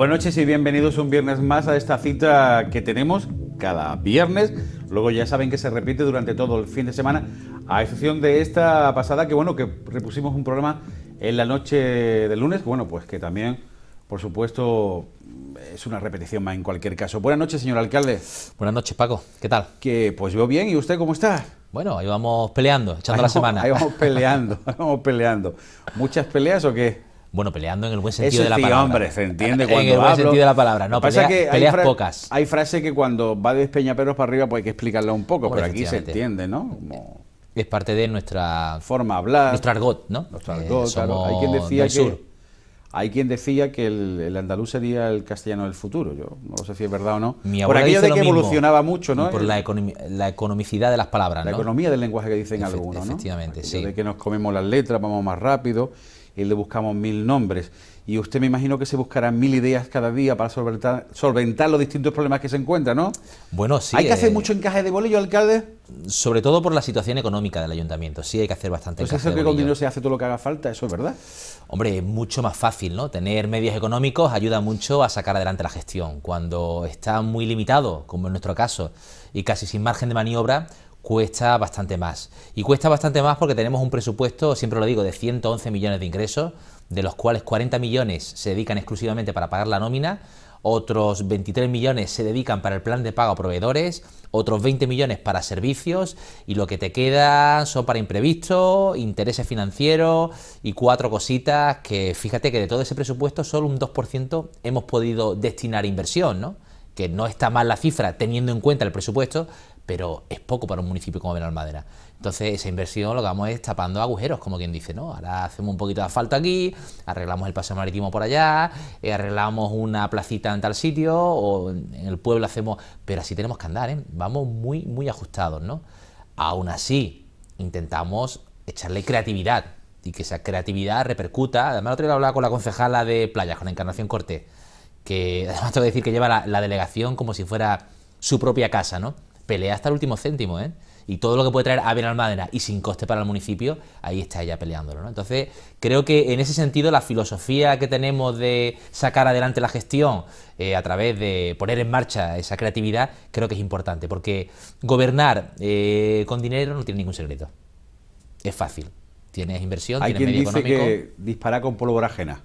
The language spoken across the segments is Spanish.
Buenas noches y bienvenidos un viernes más a esta cita que tenemos cada viernes. Luego ya saben que se repite durante todo el fin de semana, a excepción de esta pasada que bueno, que repusimos un programa en la noche del lunes, bueno, pues que también por supuesto, es una repetición más en cualquier caso. Buenas noches, señor alcalde. Buenas noches, Paco. ¿Qué tal? Que pues yo bien, ¿y usted cómo está? Bueno, ahí vamos peleando, echando la semana. Ahí vamos peleando, ahí vamos peleando. ¿Muchas peleas o qué? Bueno, peleando en el buen sentido de la sí, palabra. hombre, se entiende cuando En el buen sentido de la palabra, no, peleas pocas. Hay frases que cuando va de Perros para arriba pues hay que explicarla un poco, pero aquí se entiende, ¿no? es parte de nuestra forma de hablar, nuestro argot, ¿no? Nuestro argot, eh, Hay quien decía que hay quien decía que el, andaluz sería el castellano del futuro. Yo no sé si es verdad o no. Mi por aquello de que evolucionaba mucho, ¿no? Por la, economicidad de las palabras, ¿no? La economía del lenguaje que dicen algunos, ¿no? Efectivamente, sí. De que nos comemos las letras, vamos más rápido y le buscamos mil nombres. Y usted me imagino que se buscarán mil ideas cada día para solventar, solventar los distintos problemas que se encuentran, ¿no? Bueno, sí. ¿Hay que hacer eh, mucho encaje de bolillo, alcalde? Sobre todo por la situación económica del ayuntamiento. Sí, hay que hacer bastante pues encaje. que con dinero se hace todo lo que haga falta, eso es verdad. Hombre, es mucho más fácil, ¿no? Tener medios económicos ayuda mucho a sacar adelante la gestión. Cuando está muy limitado, como en nuestro caso, y casi sin margen de maniobra, cuesta bastante más. Y cuesta bastante más porque tenemos un presupuesto, siempre lo digo, de 111 millones de ingresos, de los cuales 40 millones se dedican exclusivamente para pagar la nómina, otros 23 millones se dedican para el plan de pago a proveedores, otros 20 millones para servicios y lo que te queda son para imprevistos, intereses financieros y cuatro cositas que fíjate que de todo ese presupuesto solo un 2% hemos podido destinar inversión, ¿no? que no está mal la cifra teniendo en cuenta el presupuesto, pero es poco para un municipio como Benalmádena. Entonces esa inversión lo que vamos es tapando agujeros, como quien dice, ¿no? Ahora hacemos un poquito de asfalto aquí, arreglamos el paseo marítimo por allá, eh, arreglamos una placita en tal sitio, o en el pueblo hacemos... Pero así tenemos que andar, ¿eh? Vamos muy, muy ajustados, ¿no? Aún así, intentamos echarle creatividad y que esa creatividad repercuta. Además, otro día hablaba con la concejala de playas, con Encarnación Cortés, que además tengo que decir que lleva la delegación como si fuera su propia casa, ¿no? pelea hasta el último céntimo, ¿eh? Y todo lo que puede traer a al Almádena y sin coste para el municipio, ahí está ella peleándolo, ¿no? Entonces, creo que en ese sentido la filosofía que tenemos de sacar adelante la gestión eh, a través de poner en marcha esa creatividad, creo que es importante, porque gobernar eh, con dinero no tiene ningún secreto. Es fácil. Tienes inversión, Hay tienes quien medio dice que dispara con pólvora ajena.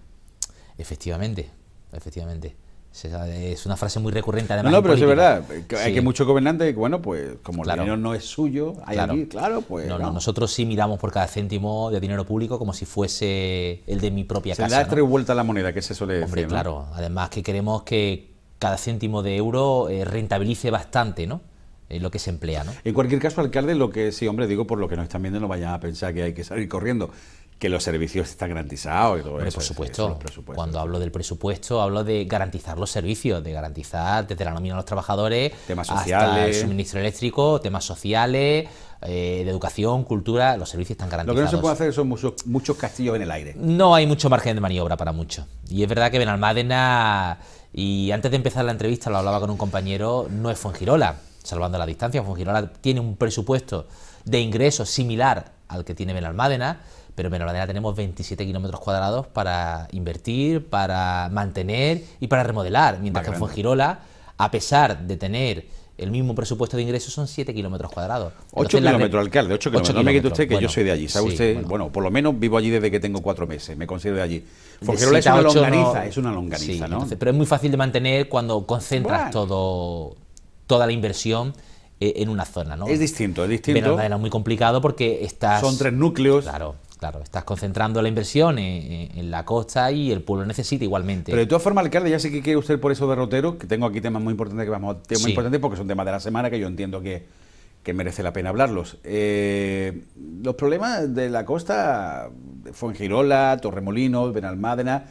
Efectivamente, efectivamente. Es una frase muy recurrente además. No, pero es verdad. Hay que mucho gobernante, bueno, pues como el dinero no es suyo, hay claro. claro, pues. No, no, nosotros sí miramos por cada céntimo de dinero público como si fuese el de mi propia casa. Se da tres vueltas a la moneda, que se suele Hombre, claro. Además que queremos que cada céntimo de euro eh, rentabilice bastante, ¿no? lo que se emplea. ¿no? En cualquier caso, alcalde, lo que sí, hombre, digo por lo que nos están viendo, no vayan a pensar que hay que salir corriendo que los servicios están garantizados y todo Por supuesto, cuando hablo del presupuesto, hablo de garantizar los servicios, de garantizar desde la nómina a los trabajadores, hasta el suministro eléctrico, temas sociales, eh, de educación, cultura, los servicios están garantizados. Lo que no se puede hacer son muchos, muchos castillos en el aire. No hay mucho margen de maniobra para mucho. Y es verdad que Benalmádena, y antes de empezar la entrevista lo hablaba con un compañero, no es Fuengirola, salvando la distancia. Fuengirola tiene un presupuesto de ingresos similar al que tiene Benalmádena, pero en Menoradena tenemos 27 kilómetros cuadrados para invertir, para mantener y para remodelar, mientras que en Fuengirola, a pesar de tener el mismo presupuesto de ingresos son 7 kilómetros cuadrados. 8 kilómetros, alcalde, 8 kilómetros. No me quite usted que yo soy de allí. Bueno. por lo menos vivo allí desde que tengo 4 meses. Me considero de allí. ...Fongirola es una longaniza, es una longaniza, ¿no? pero es muy fácil de mantener cuando concentras todo, toda la inversión eh, en una zona, ¿no? Es distinto, es distinto. es muy complicado porque estás... Son tres núcleos. Claro. Claro, estás concentrando la inversión en, la costa y el pueblo necesita igualmente. Pero de todas formas, alcalde, ya sé que quiere usted por eso derrotero, que tengo aquí temas muy importantes que vamos temas importantes porque son temas de la semana que yo entiendo que, merece la pena hablarlos. Eh, los problemas de la costa, Fuengirola, Torremolinos, Benalmádena,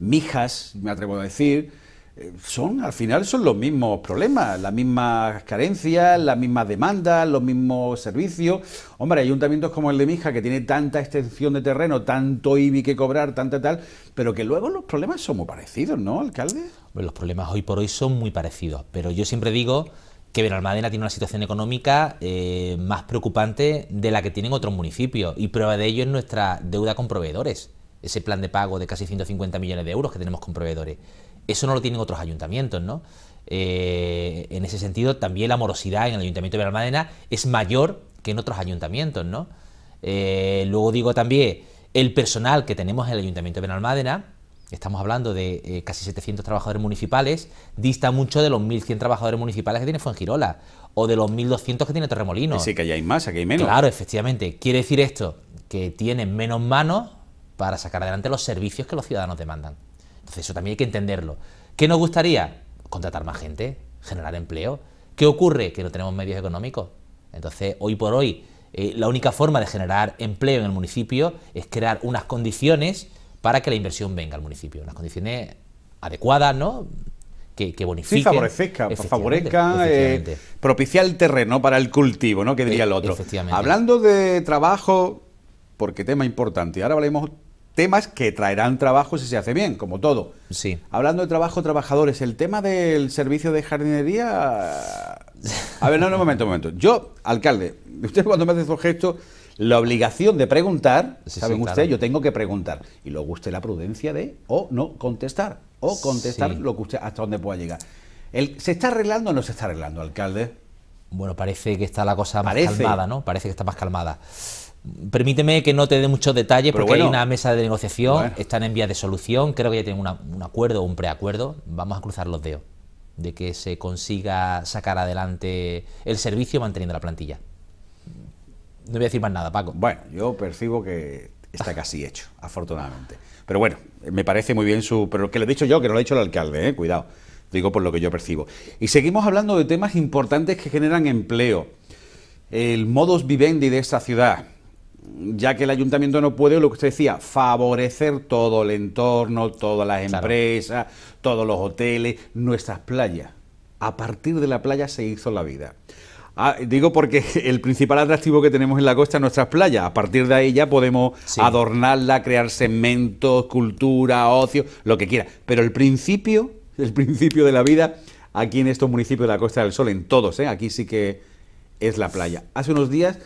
Mijas, me atrevo a decir, eh, son al final son los mismos problemas, las mismas carencias, las mismas demandas, los mismos servicios. Hombre, ayuntamientos como el de Mija que tiene tanta extensión de terreno, tanto IBI que cobrar, tanta tal, pero que luego los problemas son muy parecidos, ¿no, alcalde? los problemas hoy por hoy son muy parecidos, pero yo siempre digo que Benalmádena tiene una situación económica eh, más preocupante de la que tienen otros municipios y prueba de ello es nuestra deuda con proveedores, ese plan de pago de casi 150 millones de euros que tenemos con proveedores eso no lo tienen otros ayuntamientos, ¿no? Eh, en ese sentido, también la morosidad en el Ayuntamiento de Benalmádena es mayor que en otros ayuntamientos, ¿no? Eh, luego digo también el personal que tenemos en el Ayuntamiento de Benalmádena, estamos hablando de eh, casi 700 trabajadores municipales, dista mucho de los 1.100 trabajadores municipales que tiene Fuengirola, o de los 1.200 que tiene Torremolino. Sí, que hay más, aquí hay menos. Claro, efectivamente. Quiere decir esto, que tienen menos manos para sacar adelante los servicios que los ciudadanos demandan. Entonces eso también hay que entenderlo. ¿Qué nos gustaría? Contratar más gente, generar empleo. ¿Qué ocurre? Que no tenemos medios económicos. Entonces, hoy por hoy, eh, la única forma de generar empleo en el municipio es crear unas condiciones para que la inversión venga al municipio. Unas condiciones adecuadas, ¿no? que, que bonifiquen. Sí, favorezca, favorezca, eh, propicia el terreno para el cultivo, ¿no? Que diría e- el otro. Hablando de trabajo, porque tema importante, ahora hablaremos temas que traerán trabajo si se hace bien, como todo. Sí. Hablando de trabajo, trabajadores, el tema del servicio de jardinería... A ver, no, no, un momento, un momento. Yo, alcalde, usted cuando me hace su gesto, la obligación de preguntar, ...sabe ¿saben usted? Yo tengo que preguntar. Y luego usted la prudencia de o no contestar, o contestar lo que usted hasta dónde pueda llegar. El, ¿Se está arreglando o no se está arreglando, alcalde? Bueno, parece que está la cosa más calmada, ¿no? Parece que está más calmada permíteme que no te dé muchos detalles porque hay una mesa de negociación, están en vía de solución, creo que ya tienen un acuerdo o un preacuerdo, vamos a cruzar los dedos de que se consiga sacar adelante el servicio manteniendo la plantilla. No voy a decir más nada, Paco. Bueno, yo percibo que está casi hecho, afortunadamente. Pero bueno, me parece muy bien su... Pero que lo he dicho yo, que no lo ha dicho el alcalde, eh, cuidado. Digo por lo que yo percibo. Y seguimos hablando de temas importantes que generan empleo. El modus vivendi de esta ciudad, ya que el ayuntamiento no puede, lo que usted decía, favorecer todo el entorno, todas las empresas, todos los hoteles, nuestras playas. A partir de la playa se hizo la vida. Ah, digo porque el principal atractivo que tenemos en la costa es nuestras playas. A partir de ahí ya podemos adornarla, crear segmentos, cultura, ocio, lo que quiera. Pero el principio, el principio de la vida, aquí en estos municipios de la Costa del Sol, en todos, ¿eh? aquí sí que es la playa. Hace unos días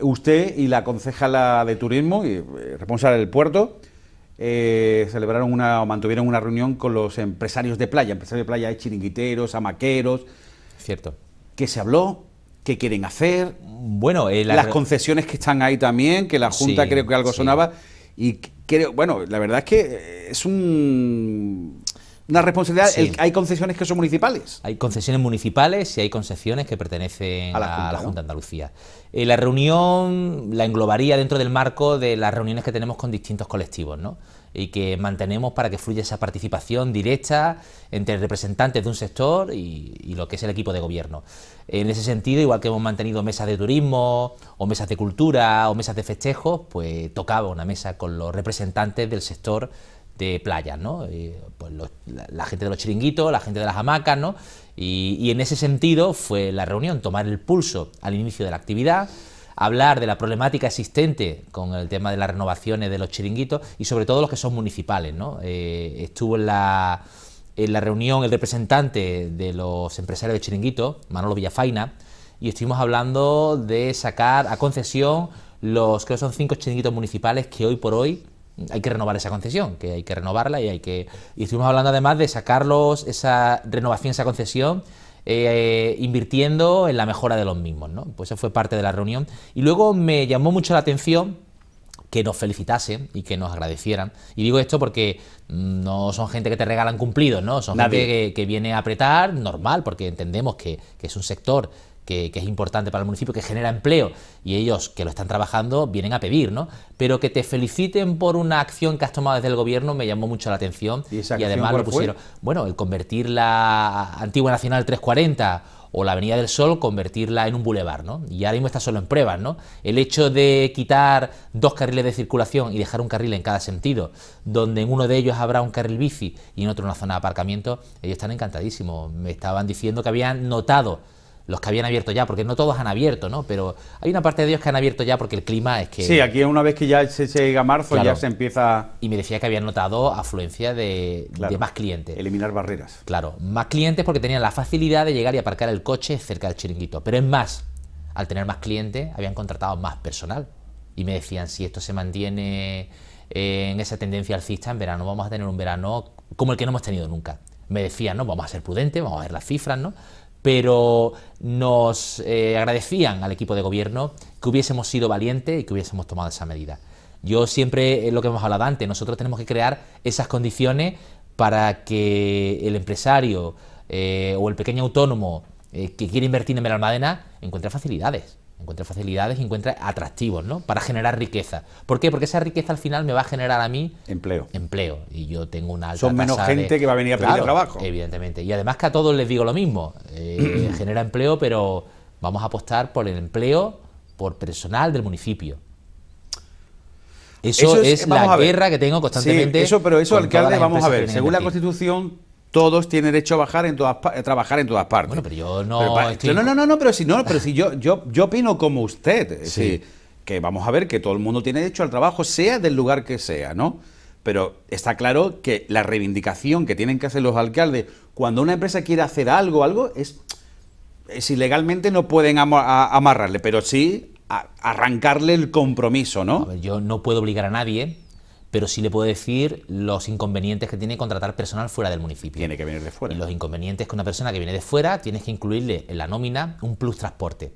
usted y la concejala de turismo y eh, responsable del puerto eh, celebraron una o mantuvieron una reunión con los empresarios de playa. Empresarios de playa hay chiringuiteros, amaqueros. Cierto. ¿Qué se habló? ¿Qué quieren hacer? Bueno, eh, las concesiones que están ahí también, que la Junta creo que algo sonaba. Y creo, bueno, la verdad es que es un una responsabilidad. hay concesiones que son municipales. Hay concesiones municipales y hay concesiones que pertenecen a la Junta, de Andalucía. Eh, la reunión la englobaría dentro del marco de las reuniones que tenemos con distintos colectivos, ¿no? Y que mantenemos para que fluya esa participación directa entre representantes de un sector y, y lo que es el equipo de gobierno. En ese sentido, igual que hemos mantenido mesas de turismo, o mesas de cultura, o mesas de festejos, pues tocaba una mesa con los representantes del sector de playas, ¿no? pues la, gente de los chiringuitos, la gente de las hamacas, ¿no? Y, en ese sentido fue la reunión, tomar el pulso al inicio de la actividad, hablar de la problemática existente con el tema de las renovaciones de los chiringuitos y sobre todo los que son municipales, eh, estuvo en la reunión el representante de los empresarios de Chiringuito, Manolo Villafaina, y estuvimos hablando de sacar a concesión los, que son cinco chiringuitos municipales que hoy por hoy hay que renovar esa concesión, que hay que renovarla y hay que... Y estuvimos hablando además de sacarlos, esa renovación, esa concesión, eh, invirtiendo en la mejora de los mismos, ¿no? Pues eso fue parte de la reunión. Y luego me llamó mucho la atención que nos felicitasen y que nos agradecieran. Y digo esto porque mm, no son gente que te regalan cumplidos, ¿no? Son gente que, viene a apretar, normal, porque entendemos que es un sector que, es importante para el municipio, que genera empleo, y ellos que lo están trabajando vienen a pedir, ¿no? Pero que te feliciten por una acción que has tomado desde el gobierno me llamó mucho la atención y, además lo pusieron. Bueno, el convertir la antigua Nacional 340 o la Avenida del Sol, convertirla en un bulevar, ¿no? Y ahora mismo está solo en pruebas, ¿no? El hecho de quitar dos carriles de circulación y dejar un carril en cada sentido, donde en uno de ellos habrá un carril bici y en otro una zona de aparcamiento, ellos están encantadísimos. Me estaban diciendo que habían notado los que habían abierto ya, porque no todos han abierto, ¿no? Pero hay una parte de ellos que han abierto ya porque el clima es que... Sí, aquí una vez que ya se llega marzo ya se empieza... Y me decía que habían notado afluencia de, de, más clientes. Eliminar barreras. Claro, más clientes porque tenían la facilidad de llegar y aparcar el coche cerca del chiringuito. Pero es más, al tener más clientes habían contratado más personal. Y me decían, si esto se mantiene eh, en esa tendencia alcista en verano, vamos a tener un verano como el que no hemos tenido nunca. Me decían, no, vamos a ser prudentes, vamos a ver las cifras, ¿no? pero nos eh, agradecían al equipo de gobierno que hubiésemos sido valientes y que hubiésemos tomado esa medida. Yo siempre, es eh, lo que hemos hablado antes, nosotros tenemos que crear esas condiciones para que el empresario eh, o el pequeño autónomo que quiere invertir en Meralmadena encuentre facilidades. Encuentra facilidades y encuentra atractivos, ¿no? Para generar riqueza. ¿Por qué? Porque esa riqueza al final me va a generar a mí empleo. Empleo. Y yo tengo una alta Son menos gente que va a venir a pedir trabajo. Evidentemente. Y además que a todos les digo lo mismo. Eh, genera empleo, pero vamos a apostar por el empleo por personal del municipio. Eso, es, la guerra que tengo constantemente. eso, pero eso, alcalde, vamos a ver. Según la Constitución, todos tienen derecho a, bajar en todas, eh, trabajar en todas partes. Bueno, pero yo no. No, no, no, pero si no, pero si yo, yo, yo opino como usted. sí. que vamos a ver que todo el mundo tiene derecho al trabajo, sea del lugar que sea, ¿no? Pero está claro que la reivindicación que tienen que hacer los alcaldes cuando una empresa quiere hacer algo, algo, es, es ilegalmente no pueden amarrarle, pero sí arrancarle el compromiso, ¿no? yo no puedo obligar a nadie pero sí le puedo decir los inconvenientes que tiene contratar personal fuera del municipio. Tiene que venir de fuera. Y los inconvenientes que una persona que viene de fuera tienes que incluirle en la nómina un plus transporte.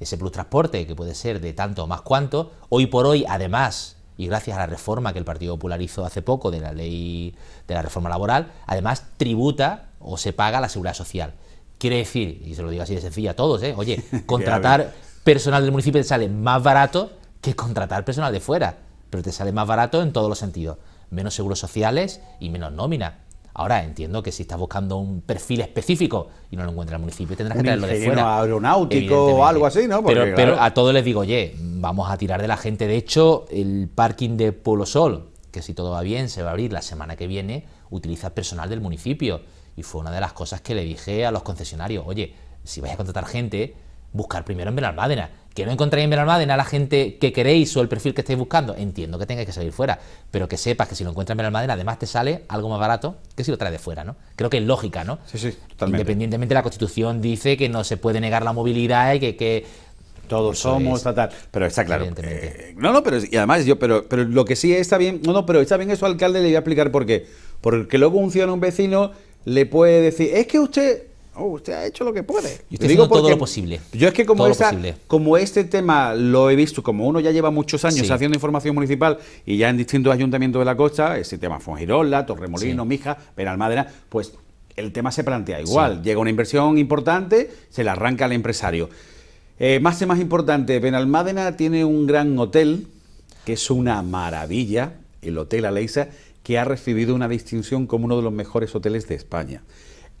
Ese plus transporte, que puede ser de tanto o más cuanto, hoy por hoy, además, y gracias a la reforma que el Partido Popular hizo hace poco de la ley de la reforma laboral, además tributa o se paga la seguridad social. Quiere decir, y se lo digo así de sencilla a todos, ¿eh? oye, contratar personal del municipio te sale más barato que contratar personal de fuera pero te sale más barato en todos los sentidos, menos seguros sociales y menos nómina. Ahora entiendo que si estás buscando un perfil específico y no lo encuentras en el municipio, tendrás que traerlo de fuera. aeronáutico o algo así, ¿no? pero, a todos les digo, oye, vamos a tirar de la gente. De hecho, el parking de Polo Sol, que si todo va bien, se va a abrir la semana que viene, utiliza personal del municipio. Y fue una de las cosas que le dije a los concesionarios, oye, si vais a contratar gente, buscar primero en Benalmádena que no encontréis en Benalmádena a la gente que queréis o el perfil que estáis buscando, entiendo que tengáis que salir fuera, pero que sepas que si lo encuentras en Benalmádena además te sale algo más barato que si lo traes de fuera, ¿no? Creo que es lógica, ¿no? Sí, sí, Independientemente la Constitución dice que no se puede negar la movilidad y que, todos somos, tal, Pero está claro. Eh, no, no, pero y además yo, pero, pero lo que sí está bien, no, pero está bien eso, alcalde, le voy a explicar por qué. Porque luego un ciudadano, un vecino, le puede decir, es que usted usted ha hecho lo que puede. Y usted digo todo lo posible. Yo es que como, como este tema lo he visto, como uno ya lleva muchos años haciendo información municipal y ya en distintos ayuntamientos de la costa, ese tema Fongirola, Torremolino, Mija, Benalmádena... pues el tema se plantea igual. Llega una inversión importante, se la arranca al empresario. Eh, más y más importante, Benalmádena tiene un gran hotel, que es una maravilla, el Hotel Aleisa, que ha recibido una distinción como uno de los mejores hoteles de España.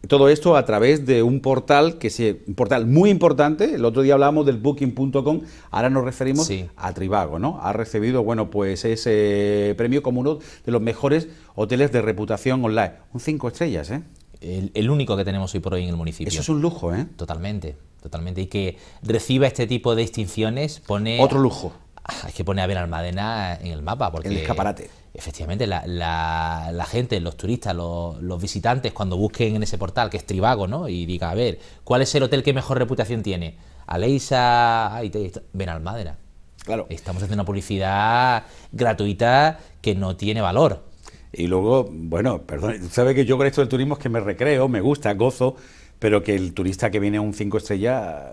Todo esto a través de un portal que se, un portal muy importante. El otro día hablábamos del Booking.com, ahora nos referimos a Tribago. ¿no? Ha recibido, bueno, pues ese premio como uno de los mejores hoteles de reputación online. Un cinco estrellas, ¿eh? El, único que tenemos hoy por hoy en el municipio. Eso es un lujo, ¿eh? Totalmente, totalmente. Y que reciba este tipo de distinciones pone... Otro lujo. Ah, es que pone a ver Almadena en el mapa. Porque, el escaparate efectivamente la, la, gente, los turistas, los, visitantes, cuando busquen en ese portal, que es Tribago, ¿no? Y diga, a ver, ¿cuál es el hotel que mejor reputación tiene? Aleisa, Venal Benalmádena. Claro. Estamos haciendo una publicidad gratuita que no tiene valor. Y luego, bueno, perdón, ¿sabe que yo con esto del turismo es que me recreo, me gusta, gozo, pero que el turista que viene a un 5 estrellas...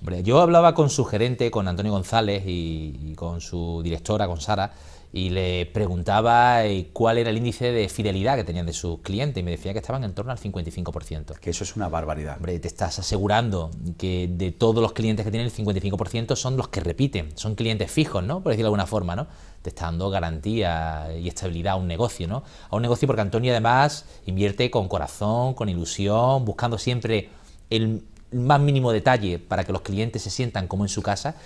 Hombre, yo hablaba con su gerente, con Antonio González y con su directora, con Sara, y le preguntaba eh, cuál era el índice de fidelidad que tenían de sus clientes y me decía que estaban en torno al 55%. Que eso es una barbaridad. Hombre, te estás asegurando que de todos los clientes que tienen el 55% son los que repiten, son clientes fijos, ¿no? Por decirlo de alguna forma, ¿no? Te está dando garantía y estabilidad a un negocio, ¿no? A un negocio porque Antonio además invierte con corazón, con ilusión, buscando siempre el más mínimo detalle para que los clientes se sientan como en su casa.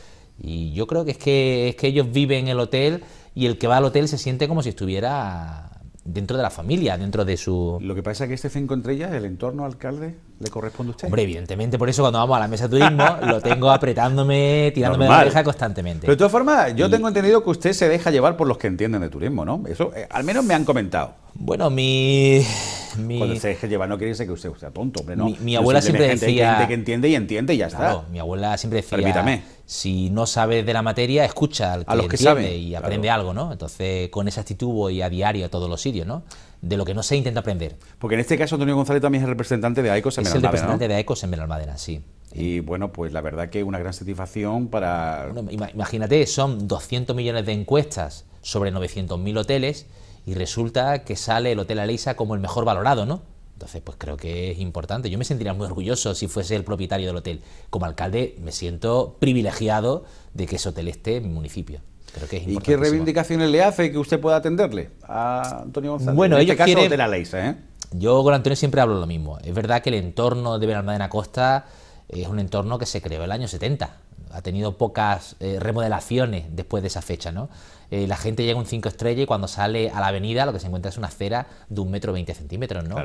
Y yo creo que es que, es que ellos viven en el hotel y el que va al hotel se siente como si estuviera dentro de la familia, dentro de su... Lo que pasa es que este estrellas, el entorno alcalde, le corresponde a usted. Hombre, evidentemente, por eso cuando vamos a la mesa de turismo lo tengo apretándome, tirándome de la oreja constantemente. Pero de todas formas, yo tengo entendido que usted se deja llevar por los que entienden de turismo, ¿no? Eso, eh, al menos me han comentado. Bueno, mi cuando se deje llevar no quiere decir que usted sea tonto, Mi, abuela siempre decía... Gente que entiende y entiende y ya está. mi abuela siempre decía... Si no sabes de la materia, escucha a los que entiende y aprende algo, ¿no? Entonces, con esa actitud voy a diario a todos los sitios, ¿no? De lo que no sé, intenta aprender. Porque en este caso Antonio González también es el representante de AECOS en Es el representante de AECOS en Benalmádena, sí. Y bueno, pues la verdad que una gran satisfacción para... imagínate, son 200 millones de encuestas sobre 900.000 hoteles y resulta que sale el Hotel Aleisa como el mejor valorado, ¿no? Entonces, pues creo que es importante. Yo me sentiría muy orgulloso si fuese el propietario del hotel. Como alcalde me siento privilegiado de que ese hotel esté en mi municipio. Creo que es ¿Y qué reivindicaciones le hace que usted pueda atenderle a Antonio González? Bueno, en este caso, Hotel Aleisa, ¿eh? Yo con Antonio siempre hablo lo mismo. Es verdad que el entorno de Bernardina Costa es un entorno que se creó en el año 70. Ha tenido pocas eh, remodelaciones después de esa fecha. ¿no? Eh, la gente llega a un 5 estrellas y cuando sale a la avenida lo que se encuentra es una acera de un metro 20 centímetros. No,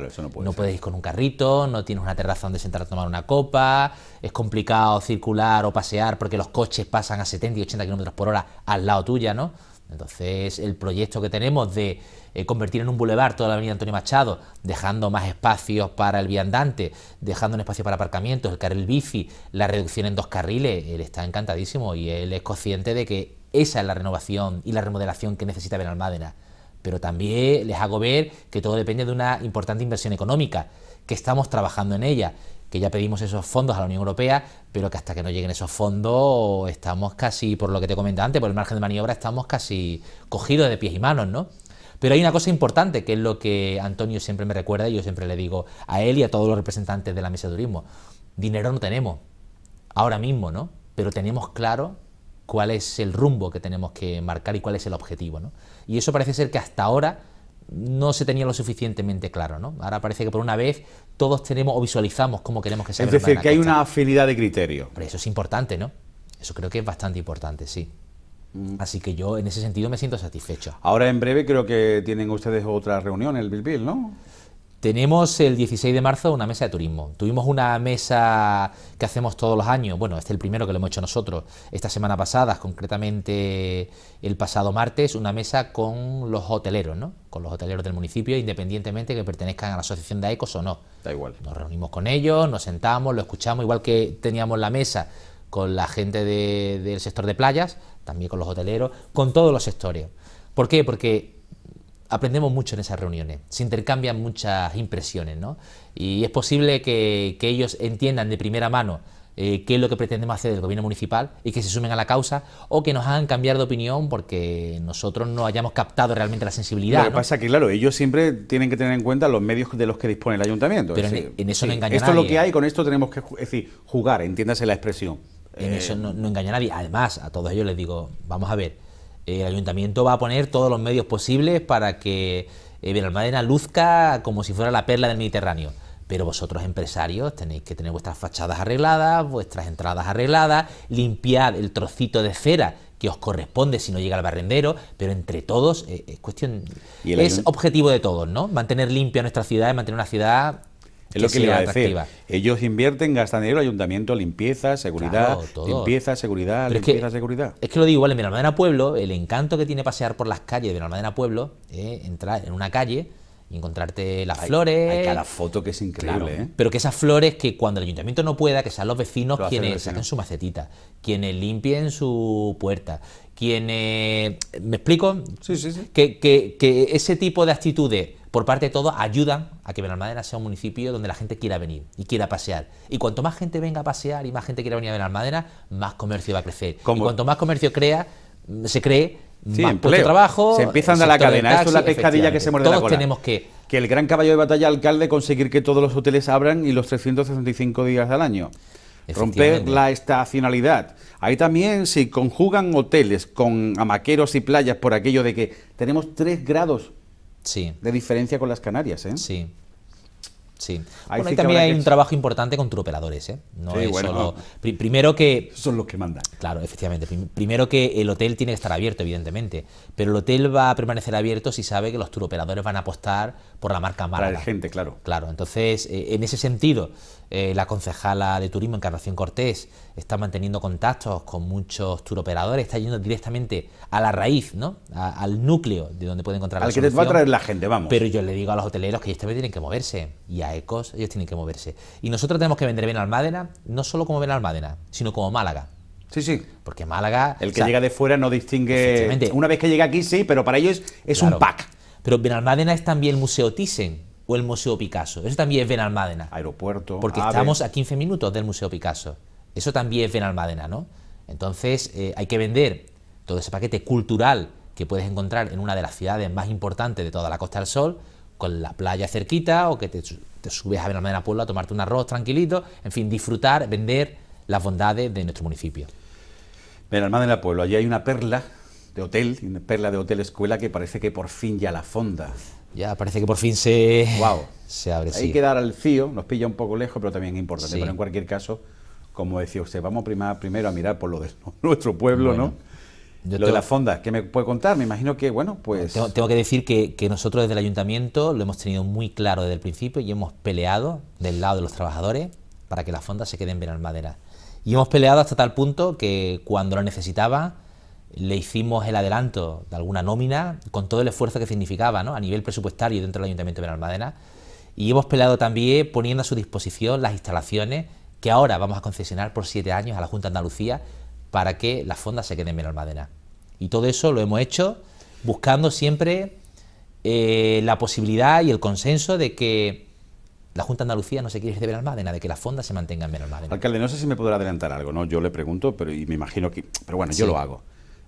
no, puedes ir con un carrito, no tienes una terraza donde sentar a tomar una copa, es complicado circular o pasear porque los coches pasan a 70 y 80 kilómetros por hora al lado tuya. ¿no? Entonces, el proyecto que tenemos de eh, convertir en un bulevar toda la avenida Antonio Machado, dejando más espacios para el viandante, dejando un espacio para aparcamientos, el carril bici, la reducción en dos carriles, él está encantadísimo y él es consciente de que esa es la renovación y la remodelación que necesita Benalmádena. Pero también les hago ver que todo depende de una importante inversión económica, que estamos trabajando en ella, que ya pedimos esos fondos a la Unión Europea, pero que hasta que no lleguen esos fondos estamos casi, por lo que te comenté antes, por el margen de maniobra, estamos casi cogidos de pies y manos, ¿no? Pero hay una cosa importante, que es lo que Antonio siempre me recuerda, y yo siempre le digo a él y a todos los representantes de la mesa de turismo, dinero no tenemos, ahora mismo, ¿no? Pero tenemos claro cuál es el rumbo que tenemos que marcar y cuál es el objetivo, ¿no? Y eso parece ser que hasta ahora no se tenía lo suficientemente claro, ¿no? Ahora parece que por una vez todos tenemos o visualizamos cómo queremos que sea. Es decir, que hay una afinidad de criterio. eso es importante, ¿no? Eso creo que es bastante importante, sí. Mm. Así que yo en ese sentido me siento satisfecho. Ahora en breve creo que tienen ustedes otra reunión el Bilbil, ¿no? Tenemos el 16 de marzo una mesa de turismo. Tuvimos una mesa que hacemos todos los años, bueno, este es el primero que lo hemos hecho nosotros, esta semana pasada, concretamente el pasado martes, una mesa con los hoteleros, ¿no? Con los hoteleros del municipio, independientemente que pertenezcan a la asociación de AECOS o no. Da igual. Nos reunimos con ellos, nos sentamos, lo escuchamos, igual que teníamos la mesa con la gente del sector de playas, también con los hoteleros, con todos los sectores. ¿Por qué? Porque aprendemos mucho en esas reuniones, se intercambian muchas impresiones, ¿no? Y es posible que, ellos entiendan de primera mano eh, qué es lo que pretendemos hacer del gobierno municipal y que se sumen a la causa o que nos hagan cambiar de opinión porque nosotros no hayamos captado realmente la sensibilidad. Lo que pasa es que, claro, ellos siempre tienen que tener en cuenta los medios de los que dispone el ayuntamiento. Pero en, eso no engañamos. Esto es lo que ¿eh? hay, con esto tenemos que decir, jugar, entiéndase la expresión. Eh, eso no, engaña a nadie. Además, a todos ellos les digo, vamos a ver, eh, el ayuntamiento va a poner todos los medios posibles para que eh, Benalmádena luzca como si fuera la perla del Mediterráneo. Pero vosotros empresarios tenéis que tener vuestras fachadas arregladas, vuestras entradas arregladas, limpiar el trocito de cera que os corresponde si no llega al barrendero, pero entre todos es cuestión, es objetivo de todos, ¿no? Mantener limpia nuestra ciudad, mantener una ciudad es lo que le iba a decir. Ellos invierten, gastan dinero, ayuntamiento, limpieza, seguridad, limpieza, seguridad, limpieza, seguridad. Es que lo digo, igual, en Almadena Pueblo, el encanto que tiene pasear por las calles de Almadena Pueblo, eh, entrar en una calle y encontrarte las flores. Hay cada foto que es increíble. ¿eh? Pero que esas flores que cuando el ayuntamiento no pueda, que sean los vecinos quienes saquen su macetita, quienes limpien su puerta, quienes... ¿Me explico? Sí, sí, sí. que ese tipo de actitudes por parte de todos, ayudan a que Benalmádena sea un municipio donde la gente quiera venir y quiera pasear. Y cuanto más gente venga a pasear y más gente quiera venir a Benalmádena, más comercio va a crecer. Y cuanto más comercio crea, mm, se cree, más empleo. trabajo. Se empiezan a la cadena, es la pescadilla que se muerde la cola. tenemos que... Que el gran caballo de batalla alcalde conseguir que todos los hoteles abran y los 365 días al año. Romper la estacionalidad. Ahí también si conjugan hoteles con amaqueros y playas por aquello de que tenemos tres grados Sí. De diferencia con las Canarias, ¿eh? Sí. Sí. también hay un trabajo importante con turoperadores, ¿eh? No es solo... primero que... Son los que mandan. Claro, efectivamente. Primero que el hotel tiene que estar abierto, evidentemente. Pero el hotel va a permanecer abierto si sabe que los turoperadores van a apostar por la marca Málaga. la gente, claro. Claro, entonces, eh, en ese sentido, eh, la concejala de turismo, Encarnación Cortés, está manteniendo contactos con muchos turoperadores, está yendo directamente a la raíz, ¿no? al núcleo de donde puede encontrar al la que te va a traer la gente, vamos. Pero yo le digo a los hoteleros que ellos también tienen que moverse, y a ECOS ellos tienen que moverse. Y nosotros tenemos que vender bien Almádena, no solo como Almádena, sino como Málaga. Sí, sí. Porque Málaga... El que llega de fuera no distingue... Una vez que llega aquí, sí, pero para ellos es un pack. Pero Benalmádena es también el Museo Thyssen o el Museo Picasso. Eso también es Benalmádena. Aeropuerto. Porque estamos a 15 minutos del Museo Picasso. Eso también es Benalmádena, ¿no? Entonces eh, hay que vender todo ese paquete cultural que puedes encontrar en una de las ciudades más importantes de toda la Costa del Sol, con la playa cerquita o que te, te subes a Benalmádena Pueblo a tomarte un arroz tranquilito, en fin, disfrutar, vender las bondades de nuestro municipio. Benalmádena Pueblo, allí hay una perla de hotel, perla de hotel escuela que parece que por fin ya la fonda. Ya, parece que por fin se, wow. se abre. Hay que dar al CIO, nos pilla un poco lejos, pero también es importante. Pero en cualquier caso, como decía usted, vamos primero a mirar por lo de nuestro pueblo, ¿no? lo de la fonda, ¿qué me puede contar? Me imagino que, bueno, pues... Tengo, que decir que, nosotros desde el ayuntamiento lo hemos tenido muy claro desde el principio y hemos peleado del lado de los trabajadores para que las fondas se queden bien en madera. Y hemos peleado hasta tal punto que cuando la necesitaba le hicimos el adelanto de alguna nómina con todo el esfuerzo que significaba ¿no? a nivel presupuestario dentro del Ayuntamiento de Benalmádena y hemos peleado también poniendo a su disposición las instalaciones que ahora vamos a concesionar por siete años a la Junta de Andalucía para que las fondas se queden en Benalmádena. Y todo eso lo hemos hecho buscando siempre eh, la posibilidad y el consenso de que la Junta de Andalucía no se quiere ir de Benalmádena, de que las fondas se mantengan en Benalmádena. Alcalde, no sé si me podrá adelantar algo, ¿no? Yo le pregunto, pero y me imagino que... Pero bueno, yo lo hago.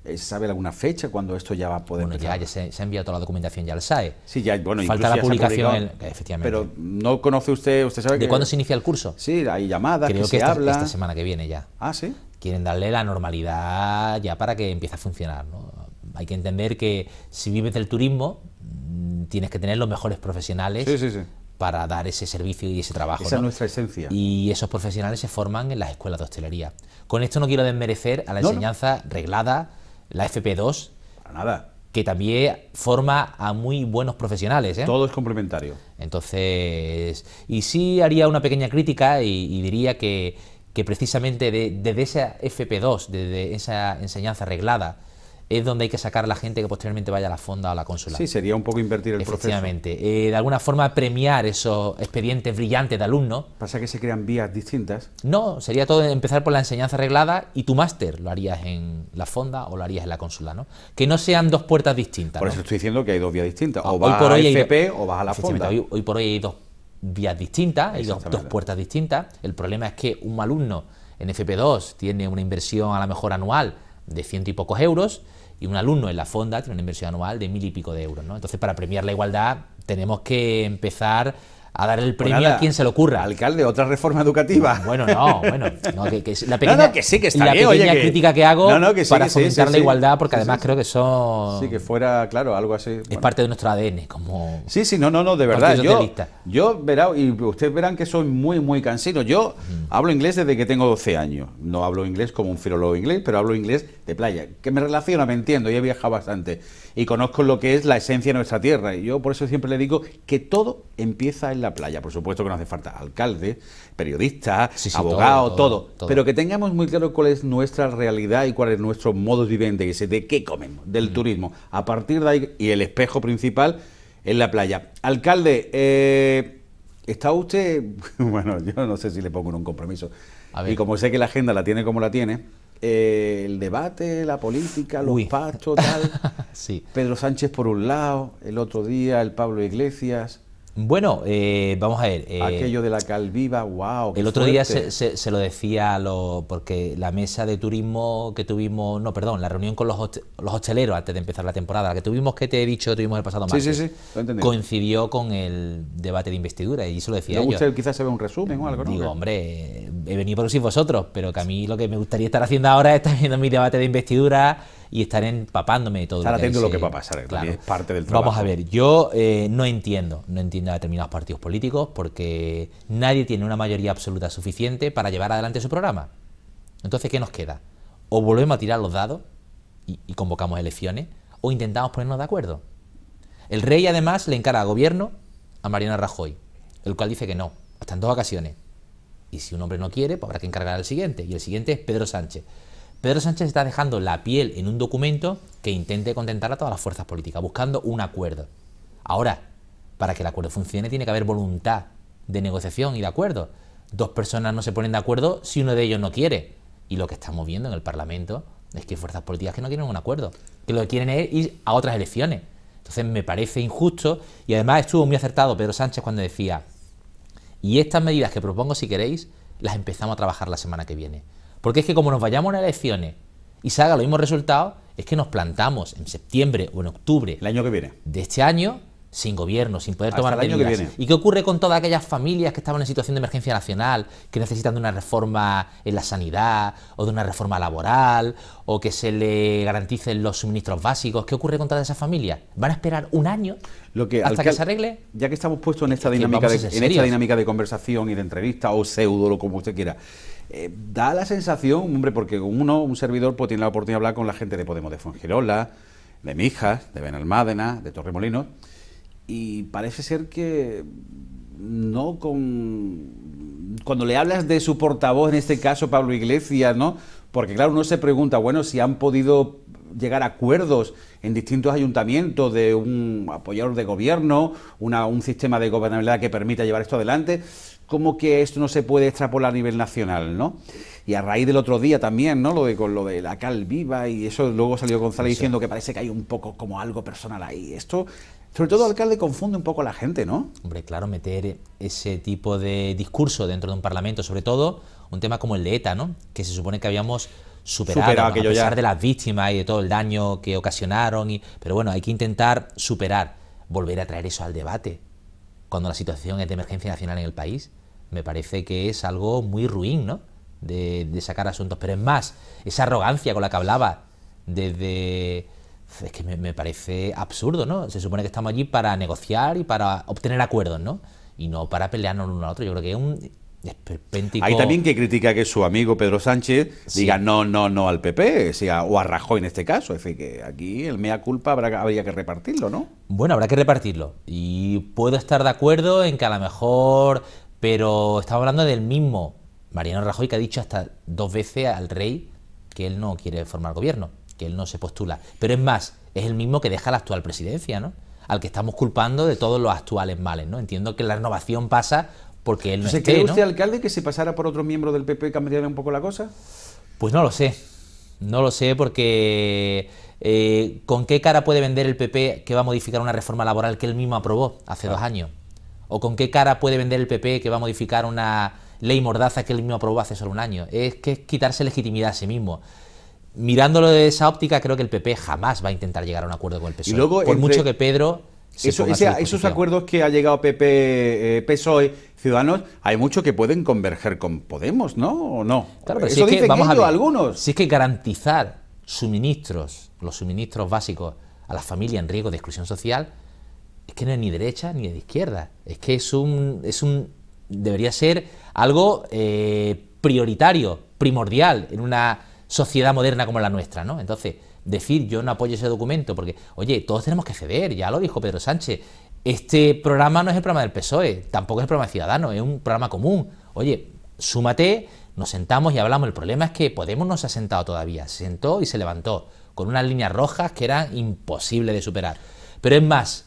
Eh, sabe alguna fecha cuando esto ya va a poder bueno, Ya, se, ha enviado toda la documentación ya al SAE. Sí, ya, bueno, Falta la publicación, efectivamente. Pero no conoce usted, usted sabe ¿De cuándo se inicia el curso? Sí, hay llamadas, Creo que, que esta, habla. esta semana que viene ya. Ah, sí. Quieren darle la normalidad ya para que empiece a funcionar, ¿no? Hay que entender que si vives del turismo, mm, tienes que tener los mejores profesionales sí, sí, sí. para dar ese servicio y ese trabajo. Esa es nuestra esencia. Y esos profesionales se forman en las escuelas de hostelería. Con esto no quiero desmerecer a la enseñanza reglada, la FP2. Que también forma a muy buenos profesionales. ¿eh? Todo es complementario. Entonces, y sí haría una pequeña crítica y, diría que, precisamente desde de esa FP2, desde de esa enseñanza arreglada, es donde hay que sacar a la gente que posteriormente vaya a la fonda o a la consulada. Sí, sería un poco invertir el proceso. Eh, de alguna forma premiar esos expedientes brillantes de alumnos. ¿Pasa que se crean vías distintas? No, sería todo empezar por la enseñanza arreglada y tu máster lo harías en la fonda o lo harías en la consula, ¿no? Que no sean dos puertas distintas. Por eso estoy diciendo que hay dos vías distintas. Ah, o, vas a FP o vas a la fonda. Hoy, por hoy hay dos vías distintas, hay dos, puertas distintas. El problema es que un alumno en FP2 tiene una inversión a lo mejor anual de ciento y pocos euros y un alumno en la fonda tiene una inversión anual de mil y pico de euros. ¿no? Entonces, para premiar la igualdad, tenemos que empezar a dar el pues premio a quien se le ocurra. Alcalde, otra reforma educativa. Bueno, no, bueno, no, que, la pequeña, sí, que está la pequeña crítica que, hago para fomentar la igualdad, porque además creo que eso... Sí, que fuera, claro, algo así. Es parte de nuestro ADN, como... Sí, sí, no, no, no, de verdad. Yo, yo verá, y ustedes verán que soy muy, muy cansino. Yo hablo inglés desde que tengo 12 años. No hablo inglés como un filólogo inglés, pero hablo inglés de playa, que me relaciona, me entiendo, ya he viajado bastante. Y conozco lo que es la esencia de nuestra tierra. Y yo por eso siempre le digo que todo empieza en la la playa. Por supuesto que no hace falta alcalde, periodista, abogado, todo, Pero que tengamos muy claro cuál es nuestra realidad y cuál es nuestro modo vivente, de qué comemos, del turismo. A partir de ahí, y el espejo principal en la playa. Alcalde, eh, ¿está usted, bueno, yo no sé si le pongo en un compromiso, y como sé que la agenda la tiene como la tiene, eh, el debate, la política, los pactos, tal, sí. Pedro Sánchez por un lado, el otro día el Pablo Iglesias, bueno, eh, vamos a ver. Eh, Aquello de la calviva, wow. el otro día se, lo decía, lo, porque la mesa de turismo que tuvimos, no, perdón, la reunión con los, hosteleros antes de empezar la temporada, la que tuvimos, que te he dicho, tuvimos el pasado martes, sí, sí, sí, coincidió con el debate de investidura y se lo decía. Usted quizás se ve un resumen o algo, ¿no? Digo, hombre, he venido por sí vosotros, pero que a mí lo que me gustaría estar haciendo ahora es estar viendo mi debate de investidura y estaré empapándome de todo. Estar atento lo que va a pasar, claro. es parte del trabajo. Vamos a ver, yo eh, no entiendo, no entiendo a determinados partidos políticos porque nadie tiene una mayoría absoluta suficiente para llevar adelante su programa. Entonces, ¿qué nos queda? O volvemos a tirar los dados y, convocamos elecciones o intentamos ponernos de acuerdo. El rey además le encarga al gobierno a mariana Rajoy, el cual dice que no, hasta en dos ocasiones. Y si un hombre no quiere, pues habrá que encargar al siguiente. Y el siguiente es Pedro Sánchez. Pedro Sánchez está dejando la piel en un documento que intente contentar a todas las fuerzas políticas, buscando un acuerdo. Ahora, para que el acuerdo funcione tiene que haber voluntad de negociación y de acuerdo. Dos personas no se ponen de acuerdo si uno de ellos no quiere. Y lo que estamos viendo en el Parlamento es que hay fuerzas políticas que no quieren un acuerdo, que lo que quieren es ir a otras elecciones. Entonces me parece injusto y además estuvo muy acertado Pedro Sánchez cuando decía, y estas medidas que propongo si queréis, las empezamos a trabajar la semana que viene. Porque es que como nos vayamos a elecciones y se haga los mismos resultados, es que nos plantamos en septiembre o en octubre. El año que viene. De este año, sin gobierno, sin poder tomar medidas. ¿Y qué ocurre con todas aquellas familias que estaban en situación de emergencia nacional, que necesitan de una reforma en la sanidad, o de una reforma laboral, o que se le garanticen los suministros básicos? ¿Qué ocurre con todas esas familias? ¿Van a esperar un año hasta que, se arregle? Ya que estamos puestos en esta dinámica, de, en esta dinámica de conversación y de entrevista, o pseudo, o como usted quiera. Eh, da la sensación, hombre, porque uno, un servidor, pues tiene la oportunidad de hablar con la gente de Podemos de Fongirola, de Mijas, de Benalmádena, de Torremolinos, y parece ser que no con... Cuando le hablas de su portavoz, en este caso Pablo Iglesias, ¿no? Porque claro, uno se pregunta, bueno, si han podido llegar a acuerdos en distintos ayuntamientos de un apoyador de gobierno, un sistema de gobernabilidad que permita llevar esto adelante como que esto no se puede extrapolar a nivel nacional, ¿no? Y a raíz del otro día también, ¿no? Lo de, con lo de la cal viva y eso, luego salió González diciendo que parece que hay un poco como algo personal ahí. Esto, sobre todo, alcalde, confunde un poco a la gente, ¿no? Hombre, claro, meter ese tipo de discurso dentro de un parlamento, sobre todo un tema como el de ETA, ¿no? Que se supone que habíamos superado, a pesar de las víctimas y de todo el daño que ocasionaron. Y, pero bueno, hay que intentar superar, volver a traer eso al debate cuando la situación es de emergencia nacional en el país, me parece que es algo muy ruin, ¿no? De, sacar asuntos. Pero es más, esa arrogancia con la que hablaba desde... Es que me, me, parece absurdo, ¿no? Se supone que estamos allí para negociar y para obtener acuerdos, ¿no? Y no para pelearnos uno al otro. Yo creo que es un, hay también que critica que su amigo Pedro Sánchez diga no, no, no al PP, o, o a Rajoy en este caso. Es decir, que aquí el mea culpa habrá, habría que repartirlo, ¿no? Bueno, habrá que repartirlo. Y puedo estar de acuerdo en que a lo mejor, pero estamos hablando del mismo Mariano Rajoy que ha dicho hasta dos veces al rey que él no quiere formar gobierno, que él no se postula. Pero es más, es el mismo que deja la actual presidencia, ¿no? Al que estamos culpando de todos los actuales males, ¿no? Entiendo que la renovación pasa porque no ¿Se cree usted, alcalde, que se pasara por otro miembro del PP cambiaría un poco la cosa? Pues no lo sé. No lo sé porque eh, ¿con qué cara puede vender el PP que va a modificar una reforma laboral que él mismo aprobó hace dos años? ¿O con qué cara puede vender el PP que va a modificar una ley mordaza que él mismo aprobó hace solo un año? Es que es quitarse legitimidad a sí mismo. Mirándolo de esa óptica, creo que el PP jamás va a intentar llegar a un acuerdo con el PSOE. Y luego, por mucho que Pedro esos acuerdos que ha llegado PP, eh, PSOE, Ciudadanos, hay muchos que pueden converger con Podemos, ¿no? ¿O no? Claro, pero Eso es que, vamos a algunos. Si es que garantizar suministros, los suministros básicos a la familia en riesgo de exclusión social, es que no es ni derecha ni de izquierda. Es que es un, es un debería ser algo eh, prioritario, primordial en una sociedad moderna como la nuestra, ¿no? Entonces, decir yo no apoyo ese documento, porque, oye, todos tenemos que ceder, ya lo dijo Pedro Sánchez, este programa no es el programa del PSOE, tampoco es el programa de Ciudadanos, es un programa común. Oye, súmate, nos sentamos y hablamos. El problema es que Podemos no se ha sentado todavía, se sentó y se levantó, con unas líneas rojas que eran imposibles de superar. Pero es más,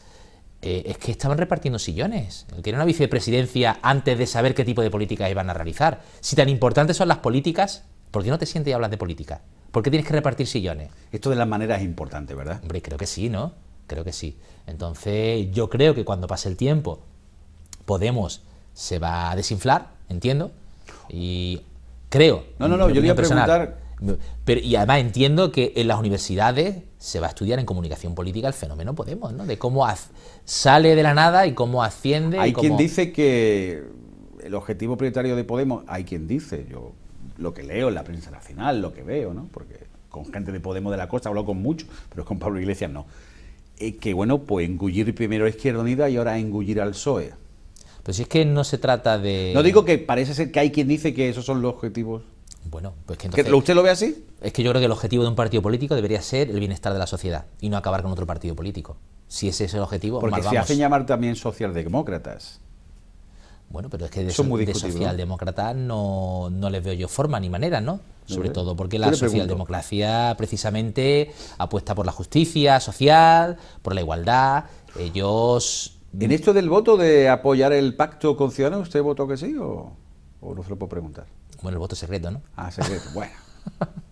eh, es que estaban repartiendo sillones. que era una vicepresidencia antes de saber qué tipo de políticas iban a realizar. Si tan importantes son las políticas, ¿por qué no te sientes y hablas de política? ¿Por qué tienes que repartir sillones? Esto de las maneras es importante, ¿verdad? Hombre, creo que sí, ¿no? Creo que sí. Entonces, yo creo que cuando pase el tiempo, Podemos se va a desinflar, entiendo, y creo. No, no, no, yo quería preguntar. Pero, y además entiendo que en las universidades se va a estudiar en comunicación política el fenómeno Podemos, ¿no? De cómo sale de la nada y cómo asciende. Hay quien dice que el objetivo prioritario de Podemos, hay quien dice, yo lo que leo en la prensa nacional, lo que veo, ¿no? Porque con gente de Podemos de la Costa hablo con mucho, pero con Pablo Iglesias no. Eh, que bueno, pues engullir primero a Izquierda Unida y ahora engullir al PSOE. Pero si es que no se trata de... No digo que parece ser que hay quien dice que esos son los objetivos. Bueno, pues que entonces... ¿Usted lo ve así? Es que yo creo que el objetivo de un partido político debería ser el bienestar de la sociedad y no acabar con otro partido político. Si ese es el objetivo, Porque se hacen llamar también socialdemócratas. Bueno, pero es que de, socialdemócrata ¿no? les veo yo forma ni manera, ¿no? Sobre todo porque la socialdemocracia precisamente apuesta por la justicia social, por la igualdad. Ellos... ¿En esto del voto de apoyar el pacto con Ciudadanos, usted votó que sí o, o no se lo puedo preguntar? Bueno, el voto es secreto, ¿no? Ah, secreto, bueno.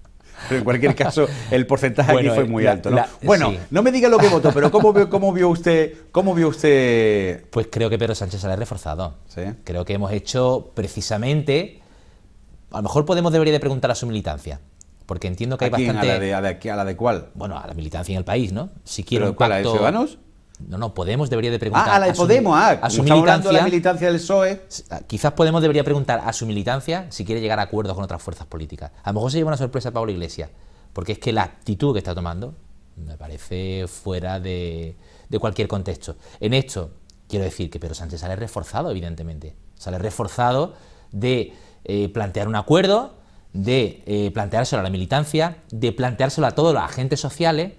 Pero en cualquier caso, el porcentaje aquí fue eh, muy alto. bueno, no me diga lo que votó, pero ¿cómo vio, cómo vio usted? ¿Cómo vio usted? Pues creo que Pedro Sánchez ha reforzado. ¿Sí? Creo que hemos hecho precisamente. A lo mejor podemos debería de preguntar a su militancia. Porque entiendo que hay bastante. ¿A la, de, cuál? Bueno, a la militancia en el país, ¿no? Si quiero ¿Pero un Ciudadanos? No, no, Podemos debería de preguntar. Ah, a su, Podemos, ah, militancia, la militancia del PSOE. Ah, quizás Podemos debería preguntar a su militancia si quiere llegar a acuerdos con otras fuerzas políticas. A lo mejor se lleva una sorpresa a Pablo Iglesias, porque es que la actitud que está tomando me parece fuera de, de cualquier contexto. En esto, quiero decir que Pedro Sánchez sale reforzado, evidentemente. Sale reforzado de eh, plantear un acuerdo, de eh, planteárselo a la militancia, de planteárselo a todos los agentes sociales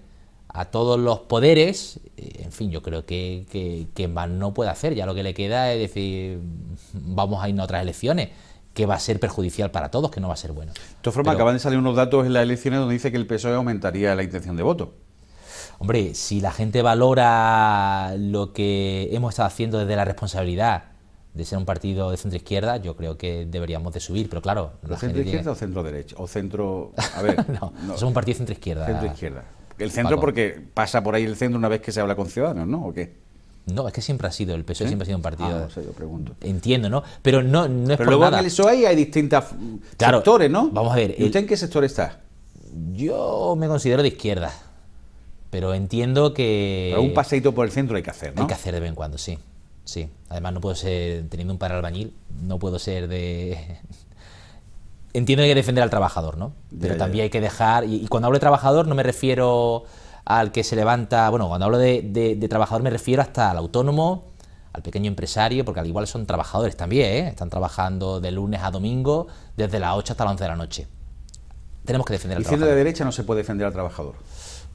a todos los poderes, eh, en fin, yo creo que, que, más no puede hacer, ya lo que le queda es decir, vamos a ir a otras elecciones, que va a ser perjudicial para todos, que no va a ser bueno. De todas formas, acaban de salir unos datos en las elecciones donde dice que el PSOE aumentaría la intención de voto. Hombre, si la gente valora lo que hemos estado haciendo desde la responsabilidad de ser un partido de centro izquierda, yo creo que deberíamos de subir, pero claro... ¿De centro izquierda o centro derecha? O centro... A ver... no, no, somos un partido de centro izquierda. Centro izquierda. El centro, porque pasa por ahí el centro una vez que se habla con ciudadanos, ¿no? ¿O qué? No, es que siempre ha sido, el PSOE siempre ha sido un partido. Ah, yo pregunto. Entiendo, ¿no? Pero no, no es Pero luego en el PSOE hay distintos sectores, ¿no? Vamos a ver. ¿Y usted en qué sector está? Yo me considero de izquierda. Pero entiendo que. Pero un paseito por el centro hay que hacer, ¿no? Hay que hacer de vez en cuando, sí. Sí. Además, no puedo ser, teniendo un par albañil, no puedo ser de, entiendo que hay que defender al trabajador, ¿no? Pero también hay que dejar, y, cuando hablo de trabajador no me refiero al que se levanta, bueno, cuando hablo de, trabajador me refiero hasta al autónomo, al pequeño empresario, porque al igual son trabajadores también, ¿eh? Están trabajando de lunes a domingo, desde las 8 hasta las 11 de la noche. Tenemos que defender al trabajador. ¿Y trabajador. de derecha no se puede defender al trabajador.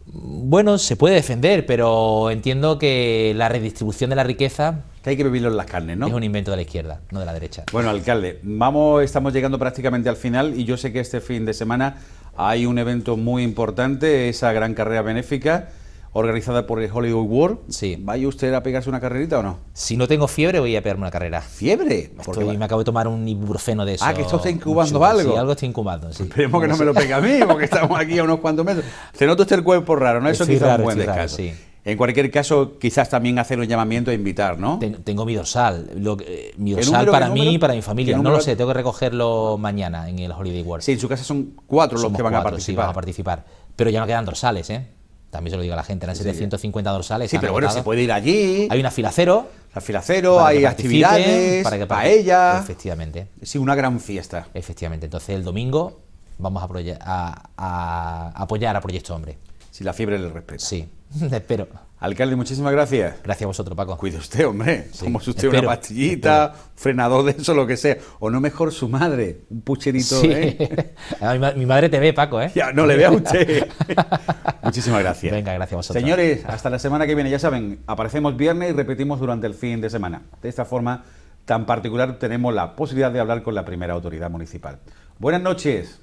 Bueno, se puede defender, pero entiendo que la redistribución de la riqueza que hay que vivirlo en las carnes, ¿no? Es un invento de la izquierda, no de la derecha. Bueno, alcalde, vamos, estamos llegando prácticamente al final y yo sé que este fin de semana hay un evento muy importante, esa gran carrera benéfica organizada por el Hollywood World. Sí. ¿Vaya usted a pegarse una carrerita o no? Si no tengo fiebre, voy a pegarme una carrera. ¿Fiebre? Porque me acabo de tomar un ibuprofeno de eso. Ah, que esto está incubando algo. Sí, algo está incubando, Esperemos que no, me lo pegue a mí, porque estamos aquí a unos cuantos metros. Se nota usted el cuerpo raro, ¿no? Eso quizás un buen descanso. sí. En cualquier caso, quizás también hacer un llamamiento e invitar, ¿no? tengo mi dorsal. Eh, mi dorsal para mí y para mi familia. No lo sé, tengo que recogerlo mañana en el Holiday World. Sí, en su casa son cuatro los que van a participar. van a participar. Pero ya no quedan dorsales, ¿eh? También se lo digo a la gente, eran 750 dorsales. Sí, pero bueno, se puede ir allí. Hay una fila cero. La fila cero, hay actividades, para que Efectivamente. Sí, una gran fiesta. Efectivamente. Entonces el domingo vamos a apoyar a Proyecto Hombre si la fiebre le respeta. Sí, espero. Alcalde, muchísimas gracias. Gracias a vosotros, Paco. Cuide usted, hombre. Somos usted una pastillita, frenador de eso, lo que sea. O no mejor su madre, un pucherito. ¿eh? mi madre te ve, Paco, ¿eh? Ya, no le ve a usted. muchísimas gracias. Venga, gracias a vosotros. Señores, hasta la semana que viene. Ya saben, aparecemos viernes y repetimos durante el fin de semana. De esta forma tan particular tenemos la posibilidad de hablar con la primera autoridad municipal. Buenas noches.